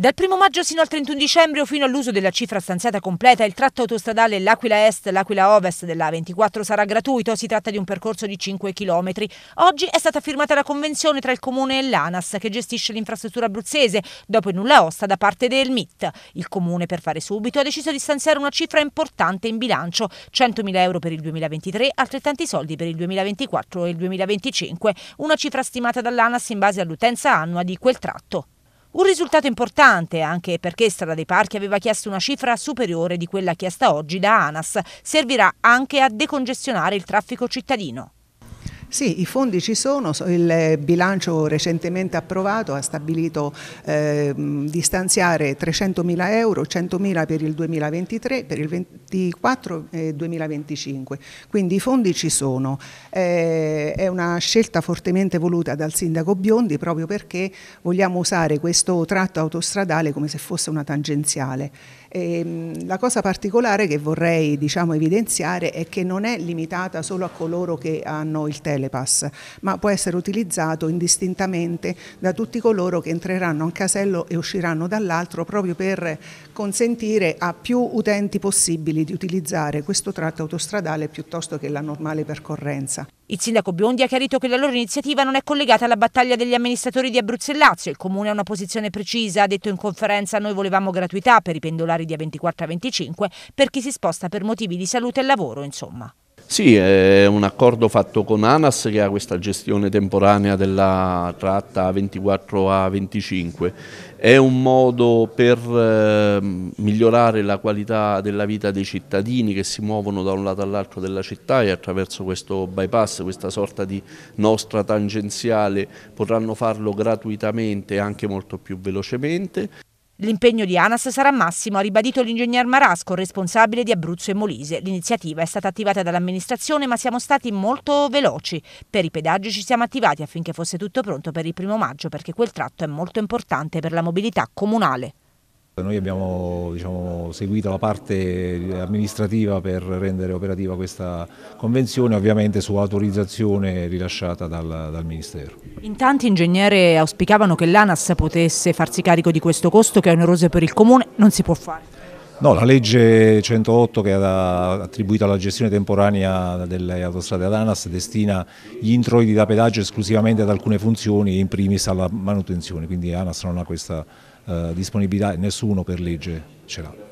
Dal 1 maggio sino al 31 dicembre o fino all'uso della cifra stanziata completa, il tratto autostradale L'Aquila Est-L'Aquila Ovest della 24 sarà gratuito, si tratta di un percorso di 5 km. Oggi è stata firmata la convenzione tra il Comune e l'ANAS che gestisce l'infrastruttura abruzzese, dopo il nulla osta da parte del MIT. Il Comune, per fare subito, ha deciso di stanziare una cifra importante in bilancio, 100.000 euro per il 2023, altrettanti soldi per il 2024 e il 2025, una cifra stimata dall'ANAS in base all'utenza annua di quel tratto. Un risultato importante anche perché Strada dei Parchi aveva chiesto una cifra superiore di quella chiesta oggi da ANAS. Servirà anche a decongestionare il traffico cittadino. Sì, i fondi ci sono, il bilancio recentemente approvato ha stabilito eh, di stanziare 300.000 euro, 100.000 per il 2023, per il 2024-2025. Eh, Quindi i fondi ci sono. Eh, è una scelta fortemente voluta dal sindaco Biondi proprio perché vogliamo usare questo tratto autostradale come se fosse una tangenziale. E, ehm, la cosa particolare che vorrei diciamo, evidenziare è che non è limitata solo a coloro che hanno il telepass, ma può essere utilizzato indistintamente da tutti coloro che entreranno a un casello e usciranno dall'altro proprio per consentire a più utenti possibili possibile di utilizzare questo tratto autostradale piuttosto che la normale percorrenza. Il sindaco Biondi ha chiarito che la loro iniziativa non è collegata alla battaglia degli amministratori di Abruzzo e Lazio. Il comune ha una posizione precisa, ha detto in conferenza noi volevamo gratuità per i pendolari di A24 a 25 per chi si sposta per motivi di salute e lavoro, insomma. Sì, è un accordo fatto con ANAS che ha questa gestione temporanea della tratta 24 a 25. È un modo per ehm, migliorare la qualità della vita dei cittadini che si muovono da un lato all'altro della città e attraverso questo bypass, questa sorta di nostra tangenziale, potranno farlo gratuitamente e anche molto più velocemente. L'impegno di ANAS sarà massimo, ha ribadito l'ingegner Marasco, responsabile di Abruzzo e Molise. L'iniziativa è stata attivata dall'amministrazione, ma siamo stati molto veloci. Per i pedaggi ci siamo attivati affinché fosse tutto pronto per il primo maggio, perché quel tratto è molto importante per la mobilità comunale. Noi abbiamo diciamo, seguito la parte amministrativa per rendere operativa questa convenzione, ovviamente su autorizzazione rilasciata dal, dal Ministero. In tanti ingegneri auspicavano che l'ANAS potesse farsi carico di questo costo che è oneroso per il Comune, non si può fare. No, la legge 108 che ha attribuito alla gestione temporanea delle autostrade ad ANAS destina gli introiti da pedaggio esclusivamente ad alcune funzioni, in primis alla manutenzione, quindi ANAS non ha questa eh, disponibilità e nessuno per legge ce l'ha.